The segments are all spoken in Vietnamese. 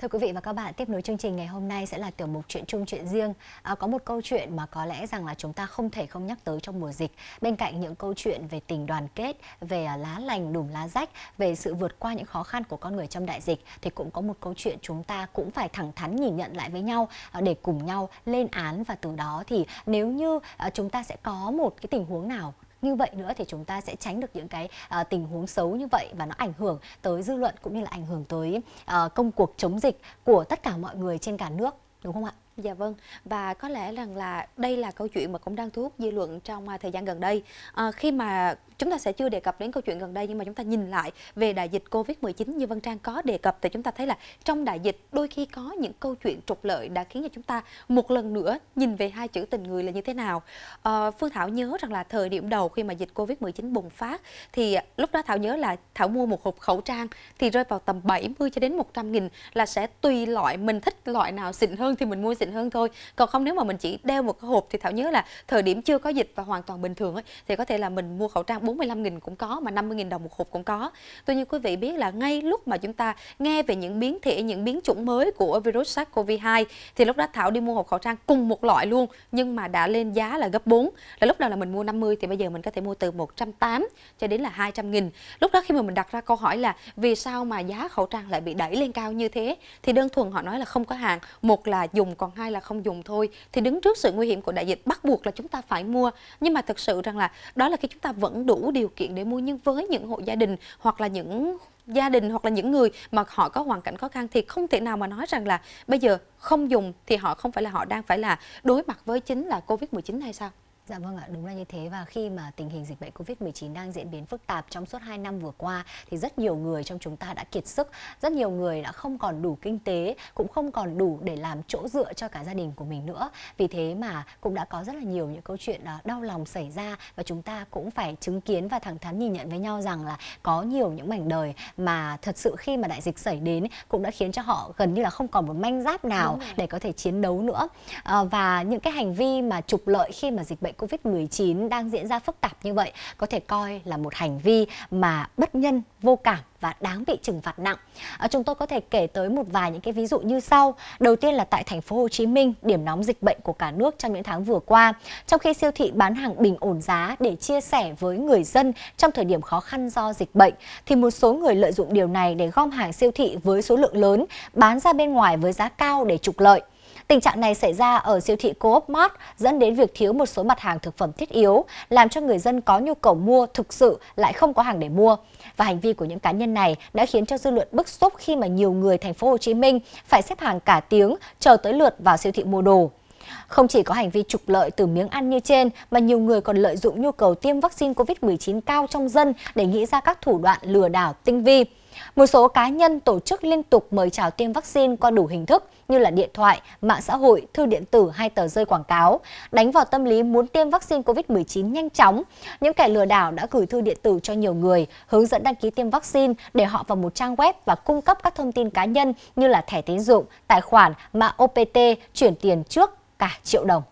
Thưa quý vị và các bạn, tiếp nối chương trình ngày hôm nay sẽ là tiểu mục chuyện chung chuyện riêng. À, có một câu chuyện mà có lẽ rằng là chúng ta không thể không nhắc tới trong mùa dịch. Bên cạnh những câu chuyện về tình đoàn kết, về à, lá lành đùm lá rách, về sự vượt qua những khó khăn của con người trong đại dịch thì cũng có một câu chuyện chúng ta cũng phải thẳng thắn nhìn nhận lại với nhau à, để cùng nhau lên án và từ đó thì nếu như à, chúng ta sẽ có một cái tình huống nào như vậy nữa thì chúng ta sẽ tránh được những cái à, tình huống xấu như vậy và nó ảnh hưởng tới dư luận cũng như là ảnh hưởng tới à, công cuộc chống dịch của tất cả mọi người trên cả nước đúng không ạ Dạ vâng, và có lẽ rằng là đây là câu chuyện mà cũng đang thu hút dư luận trong à, thời gian gần đây. À, khi mà chúng ta sẽ chưa đề cập đến câu chuyện gần đây nhưng mà chúng ta nhìn lại về đại dịch Covid-19 như Vân Trang có đề cập thì chúng ta thấy là trong đại dịch đôi khi có những câu chuyện trục lợi đã khiến cho chúng ta một lần nữa nhìn về hai chữ tình người là như thế nào. À, Phương Thảo nhớ rằng là thời điểm đầu khi mà dịch Covid-19 bùng phát thì lúc đó Thảo nhớ là Thảo mua một hộp khẩu trang thì rơi vào tầm 70 cho đến 100 nghìn là sẽ tùy loại mình thích loại nào xịn hơn thì mình mua xịn định hơn thôi còn không nếu mà mình chỉ đeo một cái hộp thì thảo nhớ là thời điểm chưa có dịch và hoàn toàn bình thường ấy, thì có thể là mình mua khẩu trang 45.000 cũng có mà 50.000 đồng một hộp cũng có tuy nhiên quý vị biết là ngay lúc mà chúng ta nghe về những biến thể những biến chủng mới của virus SARS-CoV-2 thì lúc đó Thảo đi mua hộp khẩu trang cùng một loại luôn nhưng mà đã lên giá là gấp 4 là lúc nào là mình mua 50 thì bây giờ mình có thể mua từ 180 cho đến là 200 nghìn lúc đó khi mà mình đặt ra câu hỏi là vì sao mà giá khẩu trang lại bị đẩy lên cao như thế thì đơn thuần họ nói là không có hàng một là dùng còn hay là không dùng thôi thì đứng trước sự nguy hiểm của đại dịch bắt buộc là chúng ta phải mua nhưng mà thực sự rằng là đó là khi chúng ta vẫn đủ điều kiện để mua nhưng với những hộ gia đình hoặc là những gia đình hoặc là những người mà họ có hoàn cảnh khó khăn thì không thể nào mà nói rằng là bây giờ không dùng thì họ không phải là họ đang phải là đối mặt với chính là Covid-19 hay sao? Dạ vâng ạ, đúng là như thế và khi mà tình hình dịch bệnh Covid-19 đang diễn biến phức tạp trong suốt 2 năm vừa qua thì rất nhiều người trong chúng ta đã kiệt sức, rất nhiều người đã không còn đủ kinh tế, cũng không còn đủ để làm chỗ dựa cho cả gia đình của mình nữa. Vì thế mà cũng đã có rất là nhiều những câu chuyện à, đau lòng xảy ra và chúng ta cũng phải chứng kiến và thẳng thắn nhìn nhận với nhau rằng là có nhiều những mảnh đời mà thật sự khi mà đại dịch xảy đến cũng đã khiến cho họ gần như là không còn một manh giáp nào để có thể chiến đấu nữa. Ờ, và những cái hành vi mà trục lợi khi mà dịch bệnh bệnh Covid-19 đang diễn ra phức tạp như vậy có thể coi là một hành vi mà bất nhân, vô cảm và đáng bị trừng phạt nặng. À, chúng tôi có thể kể tới một vài những cái ví dụ như sau. Đầu tiên là tại thành phố Hồ Chí Minh, điểm nóng dịch bệnh của cả nước trong những tháng vừa qua, trong khi siêu thị bán hàng bình ổn giá để chia sẻ với người dân trong thời điểm khó khăn do dịch bệnh thì một số người lợi dụng điều này để gom hàng siêu thị với số lượng lớn, bán ra bên ngoài với giá cao để trục lợi. Tình trạng này xảy ra ở siêu thị co Mart dẫn đến việc thiếu một số mặt hàng thực phẩm thiết yếu, làm cho người dân có nhu cầu mua thực sự lại không có hàng để mua. Và hành vi của những cá nhân này đã khiến cho dư luận bức xúc khi mà nhiều người thành phố Hồ Chí Minh phải xếp hàng cả tiếng chờ tới lượt vào siêu thị mua đồ. Không chỉ có hành vi trục lợi từ miếng ăn như trên, mà nhiều người còn lợi dụng nhu cầu tiêm vaccine COVID-19 cao trong dân để nghĩ ra các thủ đoạn lừa đảo tinh vi. Một số cá nhân tổ chức liên tục mời chào tiêm vaccine qua đủ hình thức như là điện thoại, mạng xã hội, thư điện tử hay tờ rơi quảng cáo, đánh vào tâm lý muốn tiêm vaccine COVID-19 nhanh chóng. Những kẻ lừa đảo đã gửi thư điện tử cho nhiều người, hướng dẫn đăng ký tiêm vaccine để họ vào một trang web và cung cấp các thông tin cá nhân như là thẻ tín dụng, tài khoản, mã OPT, chuyển tiền trước cả triệu đồng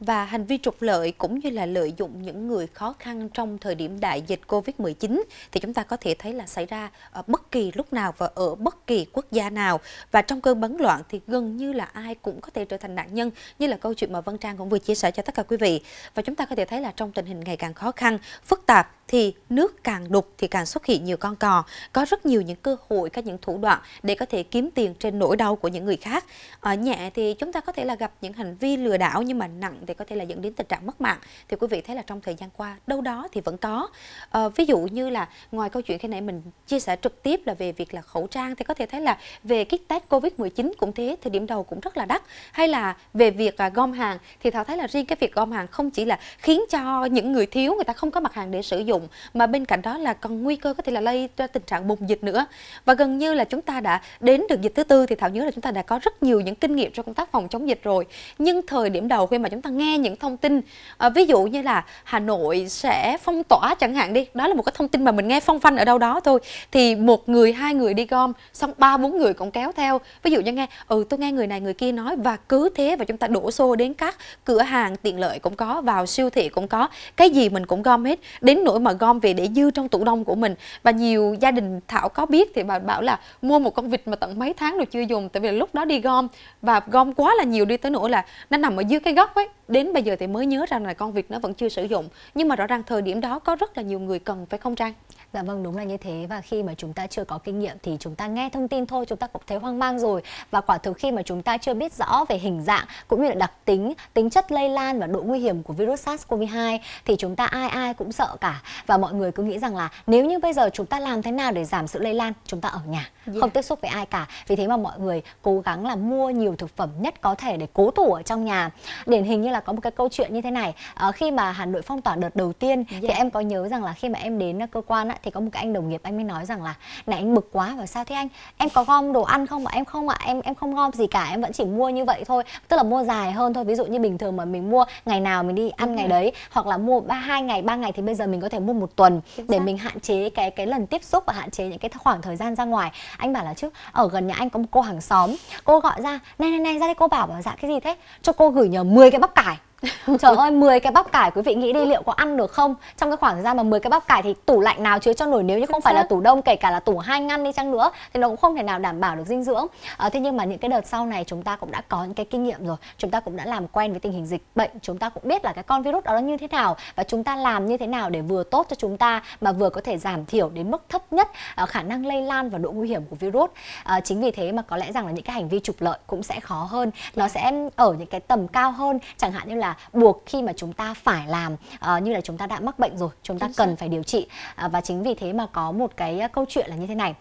và hành vi trục lợi cũng như là lợi dụng những người khó khăn trong thời điểm đại dịch Covid-19 thì chúng ta có thể thấy là xảy ra ở bất kỳ lúc nào và ở bất kỳ quốc gia nào và trong cơn bấn loạn thì gần như là ai cũng có thể trở thành nạn nhân như là câu chuyện mà Vân Trang cũng vừa chia sẻ cho tất cả quý vị và chúng ta có thể thấy là trong tình hình ngày càng khó khăn, phức tạp thì nước càng đục thì càng xuất hiện nhiều con cò, có rất nhiều những cơ hội, các những thủ đoạn để có thể kiếm tiền trên nỗi đau của những người khác. Ở nhẹ thì chúng ta có thể là gặp những hành vi lừa đảo nhưng mà nặng thì có thể là dẫn đến tình trạng mất mạng. Thì quý vị thấy là trong thời gian qua đâu đó thì vẫn có. À, ví dụ như là ngoài câu chuyện khi nãy mình chia sẻ trực tiếp là về việc là khẩu trang thì có thể thấy là về kit test Covid-19 cũng thế, thời điểm đầu cũng rất là đắt. Hay là về việc à, gom hàng thì Thảo thấy là riêng cái việc gom hàng không chỉ là khiến cho những người thiếu người ta không có mặt hàng để sử dụng rộng mà bên cạnh đó là còn nguy cơ có thể là lây cho tình trạng bùng dịch nữa và gần như là chúng ta đã đến được dịch thứ tư thì thảo nhớ là chúng ta đã có rất nhiều những kinh nghiệm cho công tác phòng chống dịch rồi nhưng thời điểm đầu khi mà chúng ta nghe những thông tin à, ví dụ như là Hà Nội sẽ phong tỏa chẳng hạn đi đó là một cái thông tin mà mình nghe phong phanh ở đâu đó thôi thì một người hai người đi gom xong ba bốn người cũng kéo theo ví dụ như nghe ừ tôi nghe người này người kia nói và cứ thế và chúng ta đổ xô đến các cửa hàng tiện lợi cũng có vào siêu thị cũng có cái gì mình cũng gom hết đến nỗi mà mà gom về để dư trong tủ đông của mình và nhiều gia đình thảo có biết thì bà bảo là mua một con vịt mà tận mấy tháng rồi chưa dùng tại vì lúc đó đi gom và gom quá là nhiều đi tới nỗi là nó nằm ở dưới cái góc ấy đến bây giờ thì mới nhớ rằng là con vịt nó vẫn chưa sử dụng nhưng mà rõ ràng thời điểm đó có rất là nhiều người cần phải không trang Dạ vâng đúng là như thế và khi mà chúng ta chưa có kinh nghiệm thì chúng ta nghe thông tin thôi chúng ta cũng thấy hoang mang rồi và quả thực khi mà chúng ta chưa biết rõ về hình dạng cũng như là đặc tính, tính chất lây lan và độ nguy hiểm của virus SARS-CoV-2 thì chúng ta ai ai cũng sợ cả và mọi người cứ nghĩ rằng là nếu như bây giờ chúng ta làm thế nào để giảm sự lây lan chúng ta ở nhà yeah. không tiếp xúc với ai cả vì thế mà mọi người cố gắng là mua nhiều thực phẩm nhất có thể để cố thủ ở trong nhà điển hình như là có một cái câu chuyện như thế này à, khi mà Hà Nội phong tỏa đợt đầu tiên yeah. thì em có nhớ rằng là khi mà em đến cơ quan á, thì có một cái anh đồng nghiệp anh mới nói rằng là này anh bực quá và sao thế anh em có gom đồ ăn không mà em không ạ em em không gom gì cả em vẫn chỉ mua như vậy thôi tức là mua dài hơn thôi ví dụ như bình thường mà mình mua ngày nào mình đi ăn ngày đấy hoặc là mua ba hai ngày ba ngày thì bây giờ mình có thể ngày mua một tuần để mình hạn chế cái cái lần tiếp xúc và hạn chế những cái khoảng thời gian ra ngoài anh bảo là trước ở gần nhà anh có một cô hàng xóm cô gọi ra này này này ra đây cô bảo bảo dạ cái gì thế cho cô gửi nhờ 10 cái bắp cải Trời ơi 10 cái bắp cải quý vị nghĩ đi liệu có ăn được không? Trong cái khoảng thời gian mà 10 cái bắp cải thì tủ lạnh nào chứa cho nổi nếu như không phải là tủ đông kể cả là tủ hai ngăn đi chăng nữa thì nó cũng không thể nào đảm bảo được dinh dưỡng. À, thế nhưng mà những cái đợt sau này chúng ta cũng đã có những cái kinh nghiệm rồi, chúng ta cũng đã làm quen với tình hình dịch bệnh, chúng ta cũng biết là cái con virus đó nó như thế nào và chúng ta làm như thế nào để vừa tốt cho chúng ta mà vừa có thể giảm thiểu đến mức thấp nhất ờ, khả năng lây lan và độ nguy hiểm của virus. À, chính vì thế mà có lẽ rằng là những cái hành vi trục lợi cũng sẽ khó hơn, nó sẽ ở những cái tầm cao hơn, chẳng hạn như là buộc khi mà chúng ta phải làm uh, như là chúng ta đã mắc bệnh rồi chúng ta cần phải điều trị uh, và chính vì thế mà có một cái câu chuyện là như thế này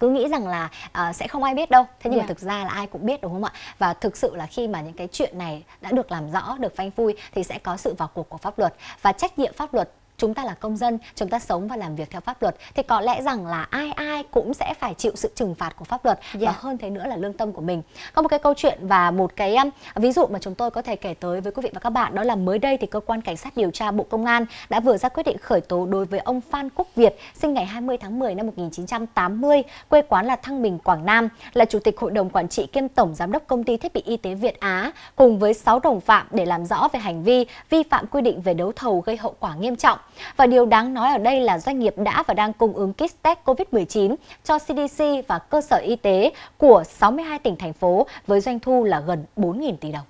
cứ nghĩ rằng là uh, sẽ không ai biết đâu thế nhưng yeah. mà dạ. thực ra là ai cũng biết đúng không ạ và thực sự là khi mà những cái chuyện này đã được làm rõ được phanh phui thì sẽ có sự vào cuộc của pháp luật và trách nhiệm pháp luật chúng ta là công dân chúng ta sống và làm việc theo pháp luật thì có lẽ rằng là ai ai cũng sẽ phải chịu sự trừng phạt của pháp luật yeah. và dạ. hơn thế nữa là lương tâm của mình có một cái câu chuyện và một cái um, ví dụ mà chúng tôi có thể kể tới với quý vị và các bạn đó là mới đây thì cơ quan cảnh sát điều tra bộ công an đã vừa ra quyết định khởi tố đối với ông Phan Quốc Việt sinh ngày 20 tháng 10 năm 1980 quê quán là Thăng Bình Quảng Nam là chủ tịch hội đồng quản trị kiêm tổng giám đốc công ty thiết bị y tế Việt Á cùng với 6 đồng phạm để làm rõ về hành vi vi phạm quy định về đấu thầu gây hậu quả nghiêm trọng và điều đáng nói ở đây là doanh nghiệp đã và đang cung ứng kit test COVID-19 cho CDC và cơ sở y tế của 62 tỉnh thành phố với doanh thu là gần 4.000 tỷ đồng.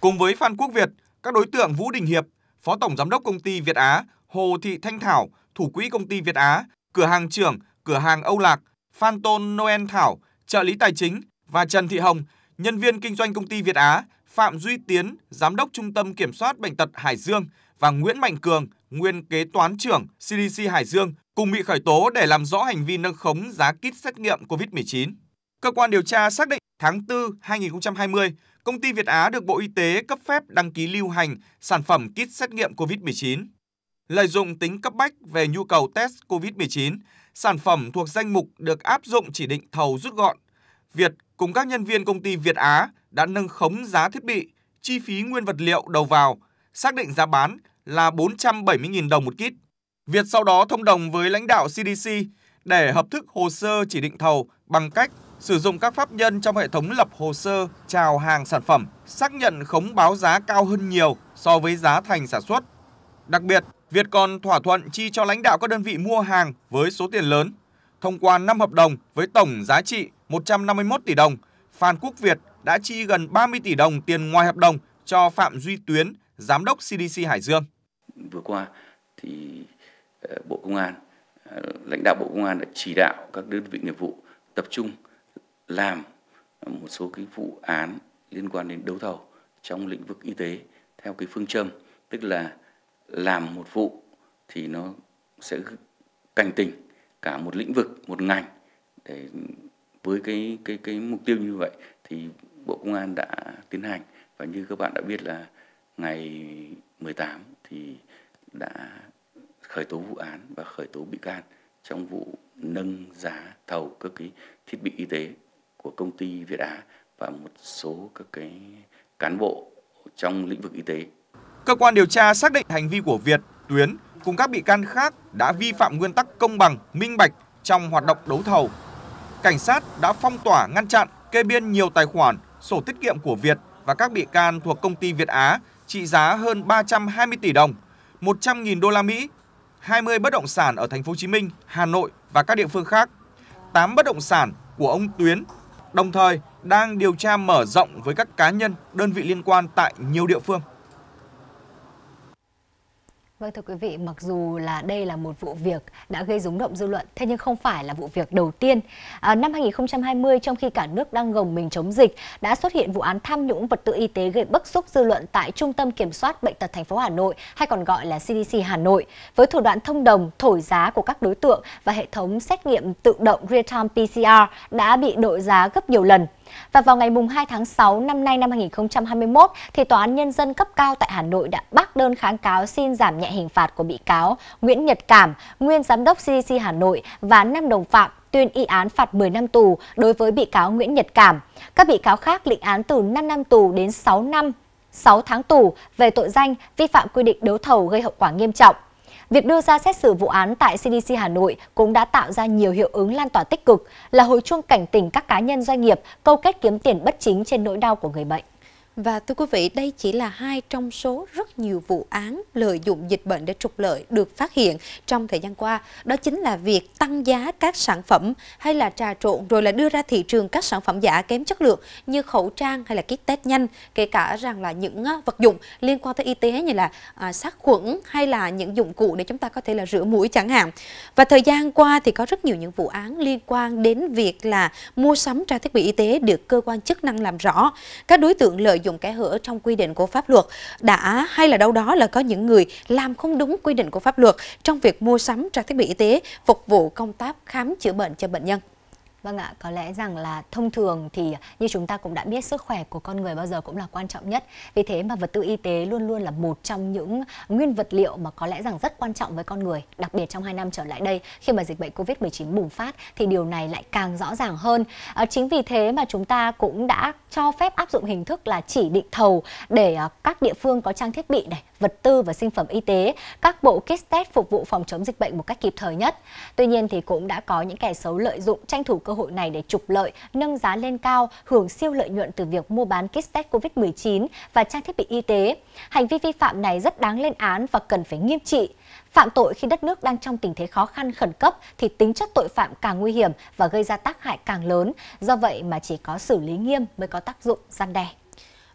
Cùng với Phan Quốc Việt, các đối tượng Vũ Đình Hiệp, Phó Tổng Giám đốc Công ty Việt Á, Hồ Thị Thanh Thảo, Thủ quỹ Công ty Việt Á, Cửa hàng trưởng, Cửa hàng Âu Lạc, Phan Tôn Noel Thảo, Trợ lý Tài chính và Trần Thị Hồng, nhân viên kinh doanh Công ty Việt Á, Phạm Duy Tiến, Giám đốc Trung tâm Kiểm soát Bệnh tật Hải Dương và Nguyễn Mạnh Cường, nguyên kế toán trưởng CDC Hải Dương cùng bị khởi tố để làm rõ hành vi nâng khống giá kit xét nghiệm COVID-19. Cơ quan điều tra xác định tháng 4 2020, công ty Việt Á được Bộ Y tế cấp phép đăng ký lưu hành sản phẩm kit xét nghiệm COVID-19. Lợi dụng tính cấp bách về nhu cầu test COVID-19, sản phẩm thuộc danh mục được áp dụng chỉ định thầu rút gọn. Việt cùng các nhân viên công ty Việt Á đã nâng khống giá thiết bị, chi phí nguyên vật liệu đầu vào, xác định giá bán là 470.000 đồng một kit. Việt sau đó thông đồng với lãnh đạo CDC để hợp thức hồ sơ chỉ định thầu bằng cách sử dụng các pháp nhân trong hệ thống lập hồ sơ chào hàng sản phẩm, xác nhận khống báo giá cao hơn nhiều so với giá thành sản xuất. Đặc biệt, Việt còn thỏa thuận chi cho lãnh đạo các đơn vị mua hàng với số tiền lớn. Thông qua 5 hợp đồng với tổng giá trị 151 tỷ đồng, Phan Quốc Việt đã chi gần 30 tỷ đồng tiền ngoài hợp đồng cho Phạm Duy Tuyến, Giám đốc CDC Hải Dương. Vừa qua thì ờ, Bộ Công an, ờ, lãnh đạo Bộ Công an đã chỉ đạo các đơn vị nghiệp vụ tập trung làm một số cái vụ án liên quan đến đấu thầu trong lĩnh vực y tế theo cái phương châm tức là làm một vụ thì nó sẽ cảnh tỉnh cả một lĩnh vực, một ngành để với cái cái cái mục tiêu như vậy thì Bộ Công an đã tiến hành và như các bạn đã biết là ngày 18 thì đã khởi tố vụ án và khởi tố bị can trong vụ nâng giá thầu các cái thiết bị y tế của công ty Việt Á và một số các cái cán bộ trong lĩnh vực y tế. Cơ quan điều tra xác định hành vi của Việt, Tuyến cùng các bị can khác đã vi phạm nguyên tắc công bằng, minh bạch trong hoạt động đấu thầu cảnh sát đã phong tỏa ngăn chặn kê biên nhiều tài khoản, sổ tiết kiệm của Việt và các bị can thuộc công ty Việt Á trị giá hơn 320 tỷ đồng, 100.000 đô la Mỹ, 20 bất động sản ở thành phố Hồ Chí Minh, Hà Nội và các địa phương khác, 8 bất động sản của ông Tuyến, đồng thời đang điều tra mở rộng với các cá nhân, đơn vị liên quan tại nhiều địa phương. Vâng thưa quý vị, mặc dù là đây là một vụ việc đã gây rúng động dư luận, thế nhưng không phải là vụ việc đầu tiên. À, năm 2020, trong khi cả nước đang gồng mình chống dịch, đã xuất hiện vụ án tham nhũng vật tư y tế gây bức xúc dư luận tại Trung tâm Kiểm soát Bệnh tật thành phố Hà Nội, hay còn gọi là CDC Hà Nội, với thủ đoạn thông đồng, thổi giá của các đối tượng và hệ thống xét nghiệm tự động real-time PCR đã bị đội giá gấp nhiều lần. Và vào ngày mùng 2 tháng 6 năm nay năm 2021 thì tòa án nhân dân cấp cao tại Hà Nội đã bác đơn kháng cáo xin giảm nhẹ hình phạt của bị cáo Nguyễn Nhật Cảm, nguyên giám đốc CDC Hà Nội và năm đồng phạm tuyên y án phạt 10 năm tù đối với bị cáo Nguyễn Nhật Cảm. Các bị cáo khác lịnh án từ 5 năm tù đến 6 năm, 6 tháng tù về tội danh vi phạm quy định đấu thầu gây hậu quả nghiêm trọng. Việc đưa ra xét xử vụ án tại CDC Hà Nội cũng đã tạo ra nhiều hiệu ứng lan tỏa tích cực, là hồi chuông cảnh tỉnh các cá nhân doanh nghiệp câu kết kiếm tiền bất chính trên nỗi đau của người bệnh. Và thưa quý vị, đây chỉ là hai trong số rất nhiều vụ án lợi dụng dịch bệnh để trục lợi được phát hiện trong thời gian qua. Đó chính là việc tăng giá các sản phẩm hay là trà trộn rồi là đưa ra thị trường các sản phẩm giả kém chất lượng như khẩu trang hay là kit test nhanh, kể cả rằng là những ờ, vật dụng liên quan tới y tế như là à, sát khuẩn hay là những dụng cụ để chúng ta có thể là rửa mũi chẳng hạn. Và thời gian qua thì có rất nhiều những vụ án liên quan đến việc là mua sắm trang thiết bị y tế được cơ quan chức năng làm rõ. Các đối tượng lợi lợi dụng kẻ hở trong quy định của pháp luật đã hay là đâu đó là có những người làm không đúng quy định của pháp luật trong việc mua sắm trang thiết bị y tế phục vụ công tác khám chữa bệnh cho bệnh nhân. Vâng ạ, có lẽ rằng là thông thường thì như chúng ta cũng đã biết sức khỏe của con người bao giờ cũng là quan trọng nhất. Vì thế mà vật tư y tế luôn luôn là một trong những nguyên vật liệu mà có lẽ rằng rất quan trọng với con người, đặc biệt trong 2 năm trở lại đây khi mà dịch bệnh Covid-19 bùng phát thì điều này lại càng rõ ràng hơn. À, chính vì thế mà chúng ta cũng đã cho phép áp dụng hình thức là chỉ định thầu để ờ, các địa phương có trang thiết bị này vật tư và sinh phẩm y tế, các bộ kit test phục vụ phòng chống dịch bệnh một cách kịp thời nhất. Tuy nhiên thì cũng đã có những kẻ xấu lợi dụng tranh thủ cơ hội này để trục lợi, nâng giá lên cao, hưởng siêu lợi nhuận từ việc mua bán kit test COVID-19 và trang thiết bị y tế. Hành vi vi phạm này rất đáng lên án và cần phải nghiêm trị. Phạm tội khi đất nước đang trong tình thế khó khăn khẩn cấp thì tính chất tội phạm càng nguy hiểm và gây ra tác hại càng lớn. Do vậy mà chỉ có xử lý nghiêm mới có tác dụng gian đe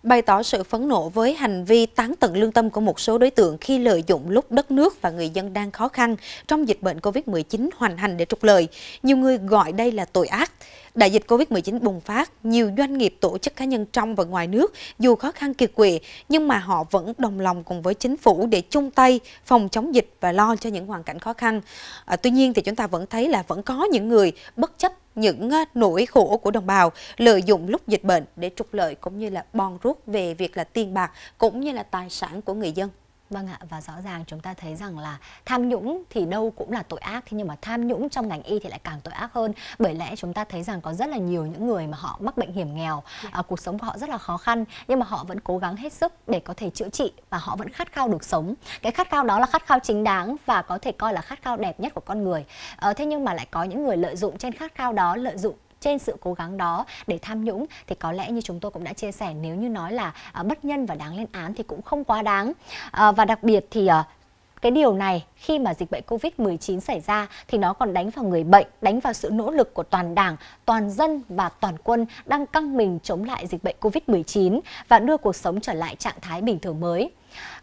bày tỏ sự phẫn nộ với hành vi tán tận lương tâm của một số đối tượng khi lợi dụng lúc đất nước và người dân đang khó khăn trong dịch bệnh COVID-19 hoành hành để trục lợi. Nhiều người gọi đây là tội ác đại dịch Covid-19 bùng phát, nhiều doanh nghiệp tổ chức cá nhân trong và ngoài nước dù khó khăn kiệt quệ nhưng mà họ vẫn đồng lòng cùng với chính phủ để chung tay phòng chống dịch và lo cho những hoàn cảnh khó khăn. À, tuy nhiên thì chúng ta vẫn thấy là vẫn có những người bất chấp những à, nỗi khổ của đồng bào lợi dụng lúc dịch bệnh để trục lợi cũng như là bòn rút về việc là tiền bạc cũng như là tài sản của người dân. Vâng ạ, và rõ ràng chúng ta thấy rằng là tham nhũng thì đâu cũng là tội ác, thế nhưng mà tham nhũng trong ngành y thì lại càng tội ác hơn. Bởi lẽ chúng ta thấy rằng có rất là nhiều những người mà họ mắc bệnh hiểm nghèo, dạ. à, cuộc sống của họ rất là khó khăn, nhưng mà họ vẫn cố gắng hết sức để có thể chữa trị và họ vẫn khát khao được sống. Cái khát khao đó là khát khao chính đáng và có thể coi là khát khao đẹp nhất của con người. À, thế nhưng mà lại có những người lợi dụng trên khát khao đó, lợi dụng trên sự cố gắng đó để tham nhũng thì có lẽ như chúng tôi cũng đã chia sẻ nếu như nói là à, bất nhân và đáng lên án thì cũng không quá đáng à, và đặc biệt thì à, cái điều này khi mà dịch bệnh Covid-19 xảy ra thì nó còn đánh vào người bệnh, đánh vào sự nỗ lực của toàn đảng, toàn dân và toàn quân đang căng mình chống lại dịch bệnh Covid-19 và đưa cuộc sống trở lại trạng thái bình thường mới.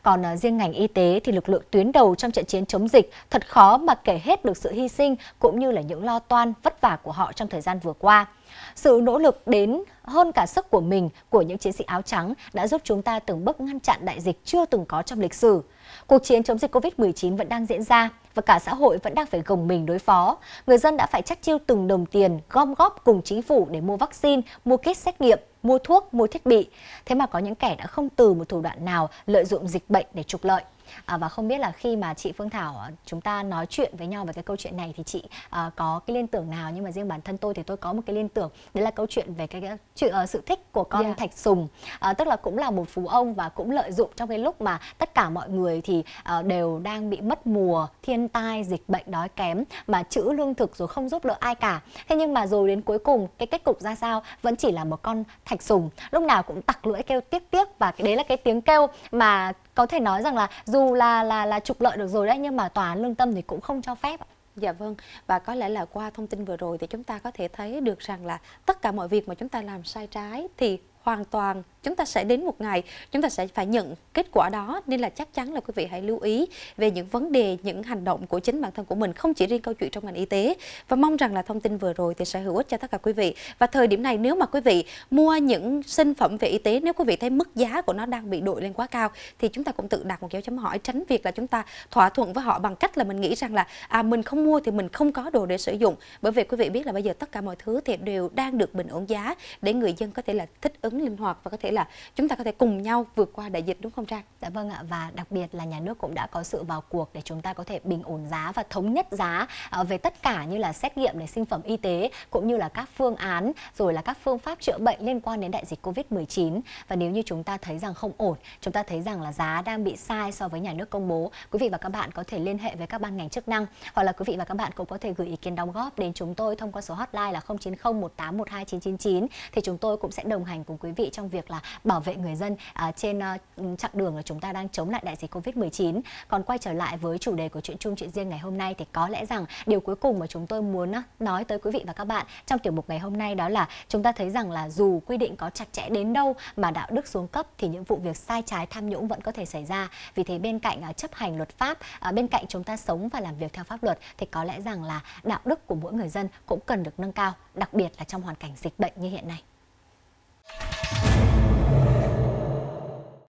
Còn ờ, riêng ngành y tế thì lực lượng tuyến đầu trong trận chiến chống dịch thật khó mà kể hết được sự hy sinh cũng như là những lo toan vất vả của họ trong thời gian vừa qua. Sự nỗ lực đến hơn cả sức của mình của những chiến sĩ áo trắng đã giúp chúng ta từng bước ngăn chặn đại dịch chưa từng có trong lịch sử. Cuộc chiến chống dịch Covid-19 vẫn đang diễn ra và cả xã hội vẫn đang phải gồng mình đối phó. Người dân đã phải chắc chiêu từng đồng tiền gom góp cùng chính phủ để mua vaccine, mua kit xét nghiệm mua thuốc, mua thiết bị. Thế mà có những kẻ đã không từ một thủ đoạn nào lợi dụng dịch bệnh để trục lợi à, và không biết là khi mà chị Phương Thảo à, chúng ta nói chuyện với nhau về cái câu chuyện này thì chị à, có cái liên tưởng nào nhưng mà riêng bản thân tôi thì tôi có một cái liên tưởng đấy là câu chuyện về cái, cái chuyện uh, sự thích của con yeah. Dạ. Thạch Sùng à, tức là cũng là một phú ông và cũng lợi dụng trong cái lúc mà tất cả mọi người thì uh, đều đang bị mất mùa thiên tai dịch bệnh đói kém mà chữ lương thực rồi không giúp đỡ ai cả thế nhưng mà rồi đến cuối cùng cái kết cục ra sao vẫn chỉ là một con thạch sùng lúc nào cũng tặc lưỡi kêu tiếc tiếc và cái đấy là cái tiếng kêu mà có thể nói rằng là dù là là là trục lợi được rồi đấy nhưng mà tòa án lương tâm thì cũng không cho phép Dạ vâng, và có lẽ là qua thông tin vừa rồi thì chúng ta có thể thấy được rằng là tất cả mọi việc mà chúng ta làm sai trái thì hoàn toàn chúng ta sẽ đến một ngày chúng ta sẽ phải nhận kết quả đó nên là chắc chắn là quý vị hãy lưu ý về những vấn đề những hành động của chính bản thân của mình không chỉ riêng câu chuyện trong ngành y tế và mong rằng là thông tin vừa rồi thì sẽ hữu ích cho tất cả quý vị và thời điểm này nếu mà quý vị mua những sinh phẩm về y tế nếu quý vị thấy mức giá của nó đang bị đội lên quá cao thì chúng ta cũng tự đặt một dấu chấm hỏi tránh việc là chúng ta thỏa thuận với họ bằng cách là mình nghĩ rằng là à mình không mua thì mình không có đồ để sử dụng bởi vì quý vị biết là bây giờ tất cả mọi thứ thì đều đang được bình ổn giá để người dân có thể là thích ứng ứng linh hoạt và có thể là chúng ta có thể cùng nhau vượt qua đại dịch đúng không Trang? Dạ vâng ạ và đặc biệt là nhà nước cũng đã có sự vào cuộc để chúng ta có thể bình ổn giá và thống nhất giá ờ, về tất cả như là xét nghiệm để sinh phẩm y tế cũng như là các phương án rồi là các phương pháp chữa bệnh liên quan đến đại dịch Covid-19 và nếu như chúng ta thấy rằng không ổn, chúng ta thấy rằng là giá đang bị sai so với nhà nước công bố, quý vị và các bạn có thể liên hệ với các ban ngành chức năng hoặc là quý vị và các bạn cũng có thể gửi ý kiến đóng góp đến chúng tôi thông qua số hotline là 090 1812 999 thì chúng tôi cũng sẽ đồng hành cùng quý vị trong việc là bảo vệ người dân à, trên à, chặng đường là chúng ta đang chống lại đại dịch Covid-19. Còn quay trở lại với chủ đề của chuyện chung chuyện riêng ngày hôm nay thì có lẽ rằng điều cuối cùng mà chúng tôi muốn à, nói tới quý vị và các bạn trong tiểu mục ngày hôm nay đó là chúng ta thấy rằng là dù quy định có chặt chẽ đến đâu mà đạo đức xuống cấp thì những vụ việc sai trái tham nhũng vẫn có thể xảy ra. Vì thế bên cạnh chấp hành luật pháp, bên cạnh chúng ta sống và làm việc theo pháp luật thì có lẽ rằng là đạo đức của mỗi người dân cũng cần được nâng cao, đặc biệt là trong hoàn cảnh dịch bệnh như hiện nay. you